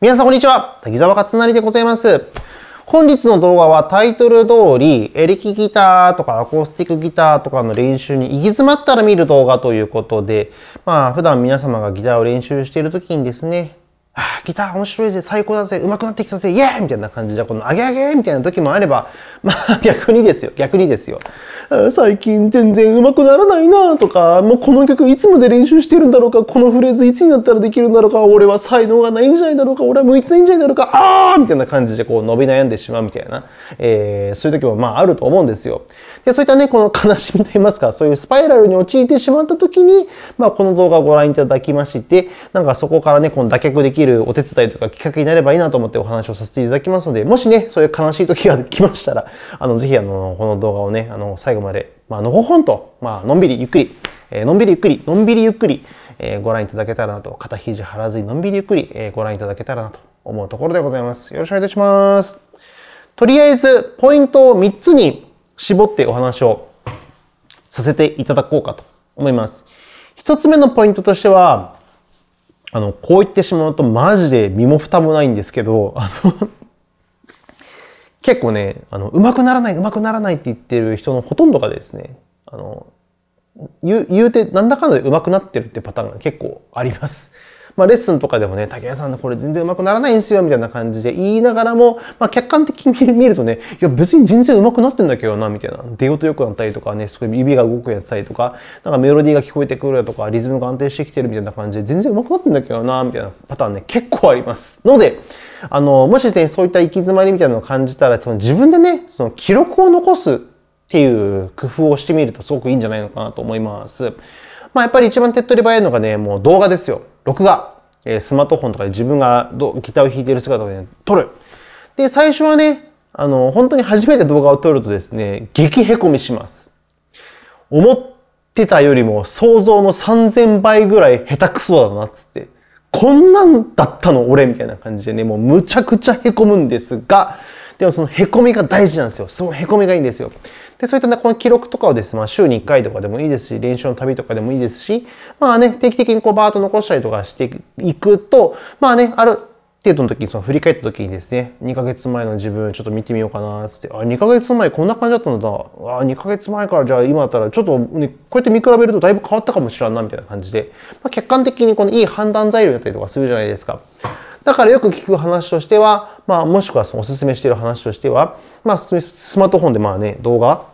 皆さんこんにちは。滝沢勝成でございます。本日の動画はタイトル通り、エレキギターとかアコースティックギターとかの練習に行き詰まったら見る動画ということで、まあ普段皆様がギターを練習している時にですね、あギター面白いぜ、最高だぜ、上手くなってきたぜ、イエーイみたいな感じじゃ、この上げ上げみたいな時もあれば、まあ逆にですよ、逆にですよ。最近全然上手くならないなとか、もうこの曲いつまで練習してるんだろうか、このフレーズいつになったらできるんだろうか、俺は才能がないんじゃないだろうか、俺は向いてないんじゃないだろうか、あーみたいな感じでこう伸び悩んでしまうみたいな、えー、そういう時もまああると思うんですよ。で、そういったね、この悲しみと言いますか、そういうスパイラルに陥ってしまった時に、まあこの動画をご覧いただきまして、なんかそこからね、この脱却できるるお手伝いとか企画になればいいなと思ってお話をさせていただきますので、もしね、そういう悲しい時が来ましたら、あの、ぜひあの、この動画をね、あの、最後まで、まあ、のほほんと、まあ、のんびりゆっくり、えー、のんびりゆっくり、のんびりゆっくり、えー、ご覧いただけたらなと、肩肘張らずにのんびりゆっくり、えー、ご覧いただけたらなと思うところでございます。よろしくお願いいたします。とりあえず、ポイントを3つに絞ってお話をさせていただこうかと思います。1つ目のポイントとしては、あの、こう言ってしまうとマジで身も蓋もないんですけど、あの 結構ね、あの、うまくならない、うまくならないって言ってる人のほとんどがですね、あの、言う、言うて、なんだかんだでうまくなってるってパターンが結構あります。まあ、レッスンとかでもね、竹谷さんこれ全然うまくならないんですよ、みたいな感じで言いながらも、まあ、客観的に見るとね、いや、別に全然うまくなってんだけどな、みたいな。出音良くなったりとかね、すごい指が動くやったりとか、なんかメロディーが聞こえてくるとか、リズムが安定してきてるみたいな感じで、全然うまくなってんだけどな、みたいなパターンね、結構あります。ので、あの、もしね、そういった行き詰まりみたいなのを感じたら、その自分でね、その記録を残すっていう工夫をしてみるとすごくいいんじゃないのかなと思います。まあやっぱり一番手っ取り早いのがね、もう動画ですよ。録画、えスマートフォンとかで自分がギターを弾いている姿を、ね、撮る。で、最初はね、あの、本当に初めて動画を撮るとですね、激凹みします。思ってたよりも想像の3000倍ぐらい下手くそだな、つって。こんなんだったの俺みたいな感じでね、もうむちゃくちゃ凹むんですが、でもその凹みが大事なんですよ。その凹みがいいんですよ。でそういったこの記録とかをですね、まあ、週に1回とかでもいいですし練習の旅とかでもいいですしまあね定期的にこうバーッと残したりとかしていくとまあねある程度の時にその振り返った時にですね2ヶ月前の自分ちょっと見てみようかなっつってあ2ヶ月前こんな感じだったんだあ2ヶ月前からじゃあ今だったらちょっと、ね、こうやって見比べるとだいぶ変わったかもしれんなみたいな感じで、まあ、客観的にこのいい判断材料だったりとかするじゃないですか。だからよく聞く話としては、まあ、もしくはそのおすすめしている話としては、まあ、スマートフォンでまあね、動画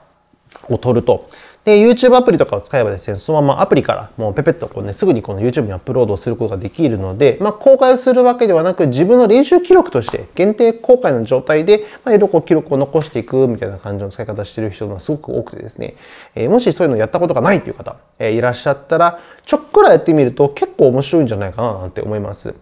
を撮ると。で、YouTube アプリとかを使えばですね、そのままアプリからもうペペッとこうね、すぐにこの YouTube にアップロードすることができるので、まあ、公開するわけではなく、自分の練習記録として限定公開の状態で、まあ、いろいろ記録を残していくみたいな感じの使い方してる人がすごく多くてですね、えー、もしそういうのをやったことがないという方、えー、いらっしゃったら、ちょっくらやってみると結構面白いんじゃないかななんて思います。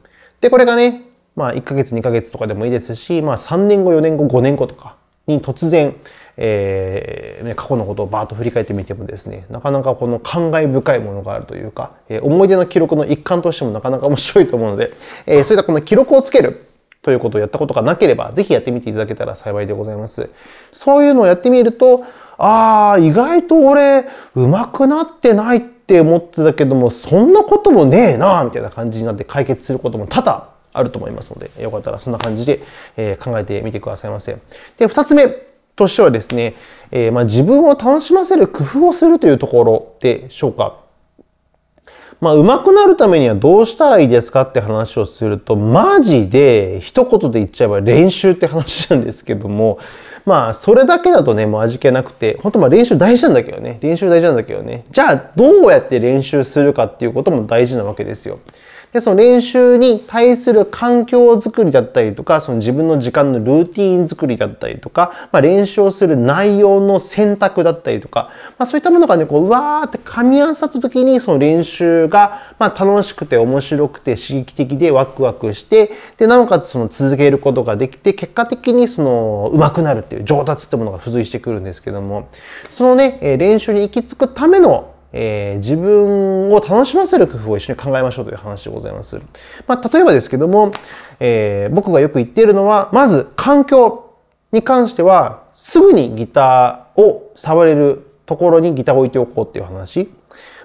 で、これがね、まあ1ヶ月2ヶ月とかでもいいですし、まあ3年後4年後5年後とかに突然、えー、過去のことをバーッと振り返ってみてもですね、なかなかこの感慨深いものがあるというか、えー、思い出の記録の一環としてもなかなか面白いと思うので、えー、そういったこの記録をつけるということをやったことがなければ、ぜひやってみていただけたら幸いでございます。そういうのをやってみると、ああ、意外と俺、上手くなってないっって思ってたけどもそんなこともねえなみたいな感じになって解決することも多々あると思いますのでよかったらそんな感じで、え考えてみてくださいませ。で2つ目としてはですね、えま自分を楽しませる工夫をするというところでしょうか。まあ、上手くなるためにはどうしたらいいですかって話をすると、マジで一言で言っちゃえば練習って話なんですけども、まあ、それだけだとね、もう味気なくて、本当まあ練習大事なんだけどね、練習大事なんだけどね、じゃあどうやって練習するかっていうことも大事なわけですよ。でその練習に対する環境づくりだったりとかその自分の時間のルーティーン作りだったりとか、まあ、練習をする内容の選択だったりとか、まあ、そういったものがねこううわーって噛み合わさった時にその練習が、まあ、楽しくて面白くて刺激的でワクワクしてでなおかつその続けることができて結果的にその上手くなるっていう上達ってものが付随してくるんですけどもそのね練習に行き着くためのえー、自分を楽しませる工夫を一緒に考えましょうという話でございます。まあ、例えばですけども、えー、僕がよく言っているのは、まず環境に関しては、すぐにギターを触れるところにギターを置いておこうっていう話。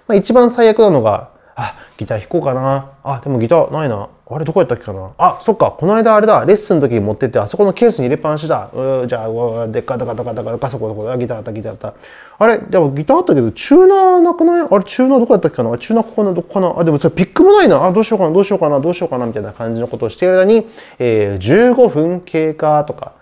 まあ、一番最悪なのが、あ、ギター弾こうかな。あ、でもギターないな。あれどこやったっけかな。あ、そっか。この間あれだ。レッスンの時に持ってって、あそこのケースに入れっぱなしだ。うじゃあ、でっかだかだかだかだかそこどこだ。ギターあった、ギターあった。あれでもギターあったけど、チューナーなくないあれチューナーどこやったっけかなチューナーここのどこかなあ、でもそれピックもないな。あ、どうしようかな、どうしようかな、どうしようかな、みたいな感じのことをしている間に、えー、15分経過とか、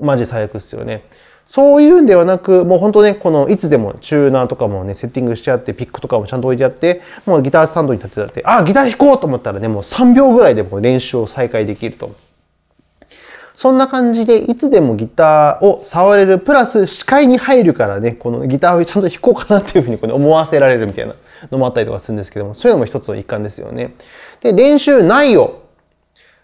マジ最悪っすよね。そういうんではなく、もう本当ね、このいつでもチューナーとかもね、セッティングしちゃって、ピックとかもちゃんと置いてあって、もうギタースタンドに立てたって、あ、ギター弾こうと思ったらね、もう3秒ぐらいでも練習を再開できると。そんな感じで、いつでもギターを触れる、プラス視界に入るからね、このギターをちゃんと弾こうかなっていうふうにこ思わせられるみたいなのもあったりとかするんですけども、そういうのも一つの一環ですよね。で、練習内容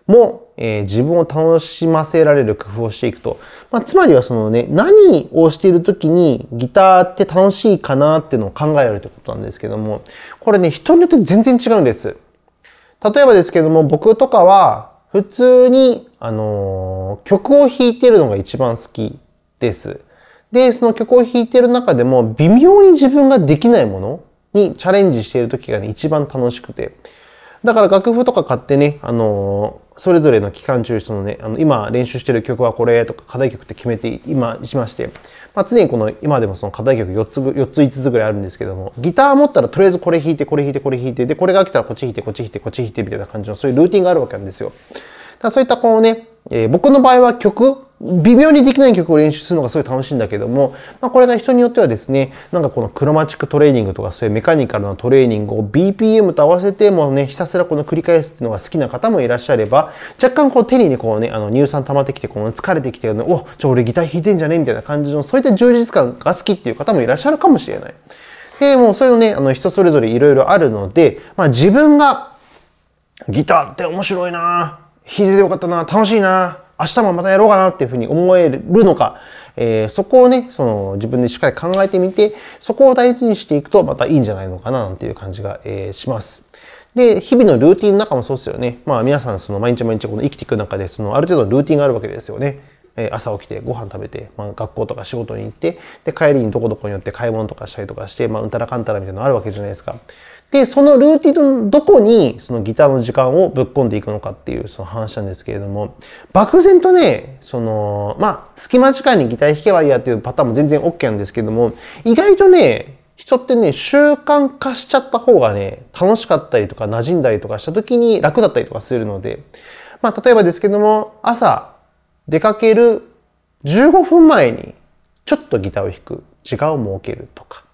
もえー、自分を楽しませられる工夫をしていくと。まあ、つまりはそのね、何をしている時にギターって楽しいかなっていうのを考えるってことなんですけども、これね、人によって全然違うんです。例えばですけども、僕とかは普通に、あのー、曲を弾いてるのが一番好きです。で、その曲を弾いてる中でも微妙に自分ができないものにチャレンジしている時がね、一番楽しくて。だから楽譜とか買ってね、あのー、それぞれの期間中、そのね、あの今練習してる曲はこれとか課題曲って決めて今しまして、まあ、常にこの今でもその課題曲4つ、4つ5つぐらいあるんですけども、ギター持ったらとりあえずこれ弾いて、これ弾いて、これ弾いて、で、これが来たらこっち弾いて、こっち弾いて、こっち弾いてみたいな感じのそういうルーティンがあるわけなんですよ。だそういったこうね、えー、僕の場合は曲微妙にできない曲を練習するのがすごい楽しいんだけども、まあ、これが人によってはですねなんかこのクロマチックトレーニングとかそういうメカニカルなトレーニングを BPM と合わせてもうねひたすらこの繰り返すっていうのが好きな方もいらっしゃれば若干こう手にねこうねあの乳酸溜まってきてこの疲れてきてるのおゃあ俺ギター弾いてんじゃねみたいな感じのそういった充実感が好きっていう方もいらっしゃるかもしれない。でもうそういうねあの人それぞれいろいろあるので、まあ、自分がギターって面白いな弾いててよかったな楽しいな明日もまたやろうかなっていうふうに思えるのか、えー、そこをね、その自分でしっかり考えてみて、そこを大事にしていくとまたいいんじゃないのかななんていう感じが、えー、します。で、日々のルーティンの中もそうですよね。まあ皆さんその毎日毎日この生きていく中で、そのある程度のルーティンがあるわけですよね。朝起きてご飯食べて、まあ、学校とか仕事に行ってで帰りにどこどこに寄って買い物とかしたりとかして、まあ、うんたらかんたらみたいなのあるわけじゃないですか。でそのルーティンのどこにそのギターの時間をぶっ込んでいくのかっていうその話なんですけれども漠然とねそのまあ隙間時間にギター弾けばいいやっていうパターンも全然 OK なんですけども意外とね人ってね習慣化しちゃった方がね楽しかったりとか馴染んだりとかした時に楽だったりとかするのでまあ例えばですけども朝出かける15分前にちょっとギターを弾く時間を設けるとか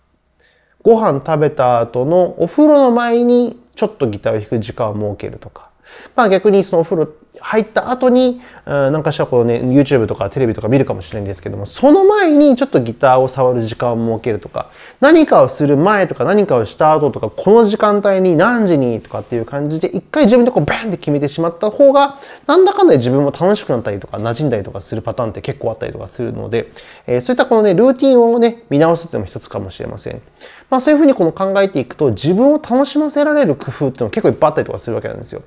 ご飯食べた後のお風呂の前にちょっとギターを弾く時間を設けるとかまあ逆にそのお風呂入った後に、なんかしらこうね、YouTube とかテレビとか見るかもしれないんですけども、その前にちょっとギターを触る時間を設けるとか、何かをする前とか何かをした後とか、この時間帯に何時にとかっていう感じで、一回自分でこうバンって決めてしまった方が、なんだかんだ自分も楽しくなったりとか、馴染んだりとかするパターンって結構あったりとかするので、えー、そういったこのね、ルーティンをね、見直すっていうのも一つかもしれません。まあそういうふうにこの考えていくと、自分を楽しませられる工夫っていうの結構いっぱいあったりとかするわけなんですよ。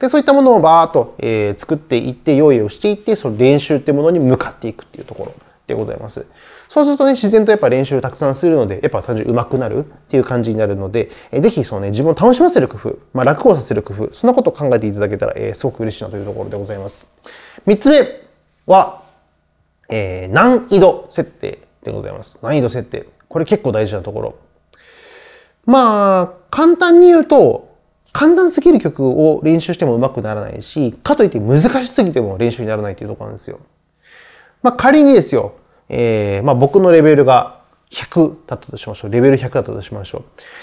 でそういったものをバーっと、えー、作っていって用意をしていってその練習ってものに向かっていくっていうところでございます。そうするとね、自然とやっぱ練習たくさんするので、やっぱ単純に上手くなるっていう感じになるので、えー、ぜひそのね、自分を楽しませる工夫、まあ、楽をさせる工夫、そんなことを考えていただけたら、えー、すごく嬉しいなというところでございます。三つ目は、えー、難易度設定でございます。難易度設定。これ結構大事なところ。まあ、簡単に言うと、簡単すぎる曲を練習しても上手くならないし、かといって難しすぎても練習にならないというところなんですよ。まあ仮にですよ、えー、まあ僕のレベルが100だったとしましょう。レベル100だったとしましょ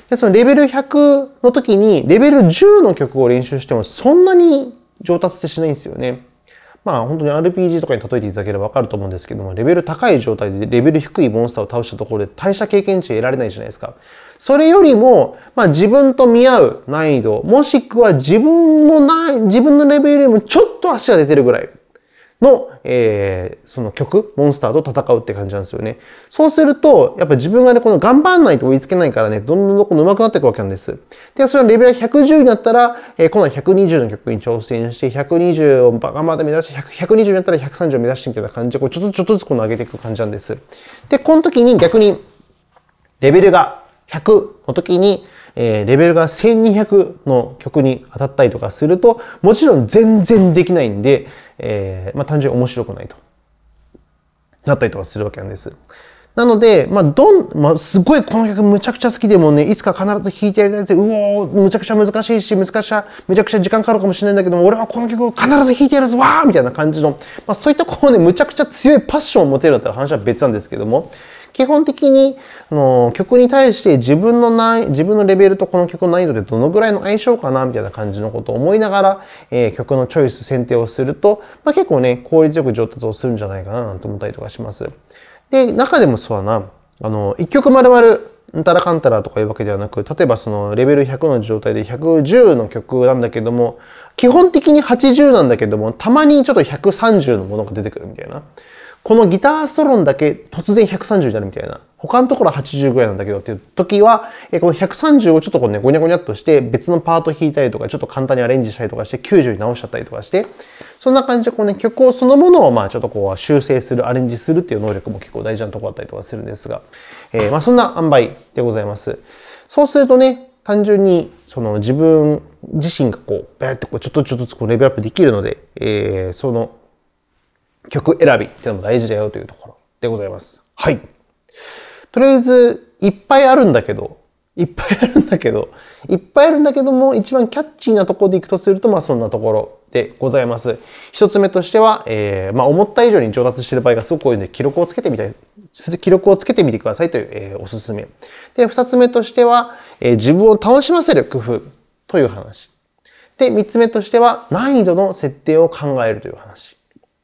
う。で、そのレベル100の時に、レベル10の曲を練習してもそんなに上達してしないんですよね。まあ本当に RPG とかに例えていただければわかると思うんですけども、レベル高い状態でレベル低いモンスターを倒したところで大した経験値得られないじゃないですか。それよりも、まあ、自分と見合う難易度、もしくは自分のな自分のレベルよりもちょっと足が出てるぐらいの、えー、その曲、モンスターと戦うって感じなんですよね。そうすると、やっぱ自分がね、この頑張んないと追いつけないからね、どんどんどん上手くなっていくわけなんです。で、それはレベル110になったら、えー、今度は120の曲に挑戦して、120を頑張って目指して、120になったら130を目指してみたいな感じで、こうちょっとちょっとずつこの上げていく感じなんです。で、この時に逆に、レベルが100の時に、えー、レベルが1200の曲に当たったりとかすると、もちろん全然できないんで、えー、まあ、単純に面白くないと。なったりとかするわけなんです。なので、まあ、どん、まあ、すごいこの曲むちゃくちゃ好きでもね、いつか必ず弾いてやりたいって、うおー、むちゃくちゃ難しいし、難しゃ、めちゃくちゃ時間かかるかもしれないんだけども、俺はこの曲を必ず弾いてやるぞ、わーみたいな感じの、まあ、そういったこうね、むちゃくちゃ強いパッションを持てるんだったら話は別なんですけども、基本的にあの曲に対して自分のない自分のレベルとこの曲の難易度でどのぐらいの相性かなみたいな感じのことを思いながら、えー、曲のチョイス選定をすると、まあ、結構ね効率よく上達をするんじゃないかなと思ったりとかします。で中でもそうだなあの1曲丸々んたらかんたらとかいうわけではなく例えばそのレベル100の状態で110の曲なんだけども基本的に80なんだけどもたまにちょっと130のものが出てくるみたいなこのギターストロンだけ突然130になるみたいな。他のところは80ぐらいなんだけどっていう時は、えこの130をちょっとこうね、ごにゃごにゃっとして別のパート弾いたりとか、ちょっと簡単にアレンジしたりとかして90に直しちゃったりとかして、そんな感じでこうね、曲をそのものをまあちょっとこう修正する、アレンジするっていう能力も結構大事なところだったりとかするんですが、えー、まあそんな塩梅でございます。そうするとね、単純にその自分自身がこう、バーってこうちょっとちょっとこうレベルアップできるので、えー、その曲選びっていうのも大事だよというところでございます。はい。とりあえず、いっぱいあるんだけど、いっぱいあるんだけど、いっぱいあるんだけども、一番キャッチーなところでいくとすると、まあそんなところでございます。一つ目としては、えー、まあ思った以上に上達している場合がすごく多いので、記録をつけてみたい、記録をつけてみてくださいという、えー、おすすめ。で、二つ目としては、えー、自分を楽しませる工夫という話。で、三つ目としては、難易度の設定を考えるという話。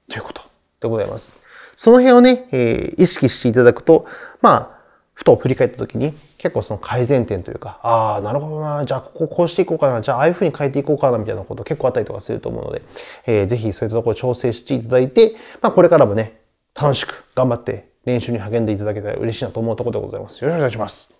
ということ。でございます。その辺をね、えー、意識していただくと、まあ、ふと振り返った時に結構その改善点というか、ああ、なるほどな、じゃあこここうしていこうかな、じゃあああいうふうに変えていこうかなみたいなこと結構あったりとかすると思うので、えー、ぜひそういったところ調整していただいて、まあこれからもね、楽しく頑張って練習に励んでいただけたら嬉しいなと思うところでございます。よろしくお願いします。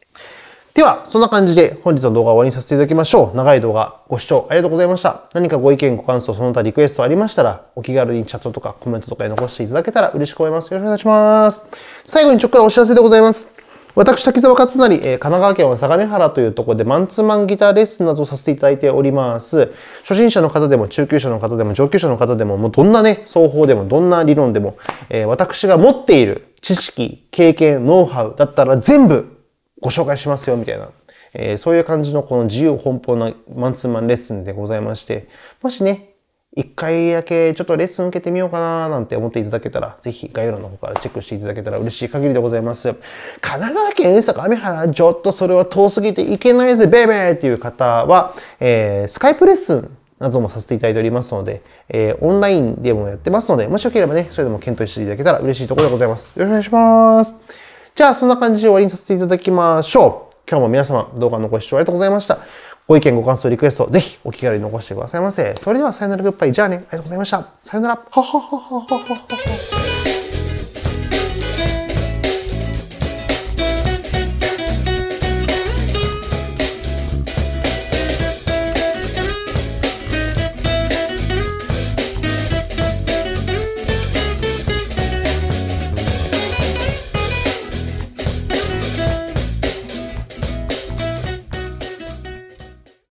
では、そんな感じで本日の動画を終わりにさせていただきましょう。長い動画ご視聴ありがとうございました。何かご意見、ご感想、その他リクエストありましたら、お気軽にチャットとかコメントとかに残していただけたら嬉しく思います。よろしくお願いします。最後にちょっからお知らせでございます。私、滝沢勝成、神奈川県は相模原というところでマンツーマンギターレッスンなどをさせていただいております。初心者の方でも中級者の方でも上級者の方でも、もうどんなね、双方でもどんな理論でも、えー、私が持っている知識、経験、ノウハウだったら全部ご紹介しますよみたいな、えー、そういう感じのこの自由奔放なマンツーマンレッスンでございまして、もしね、一回だけちょっとレッスン受けてみようかななんて思っていただけたら、ぜひ概要欄の方からチェックしていただけたら嬉しい限りでございます。神奈川県江坂上原、ちょっとそれは遠すぎていけないぜ、ベイベーっていう方は、えー、スカイプレッスンなどもさせていただいておりますので、えー、オンラインでもやってますので、もしよければね、それでも検討していただけたら嬉しいところでございます。よろしくお願いします。じゃあそんな感じで終わりにさせていただきましょう。今日も皆様動画のご視聴ありがとうございました。ご意見、ご感想、リクエスト、ぜひお気軽に残してくださいませ。それではさよならグッバイ。じゃあね、ありがとうございました。さよなら。ははははははは。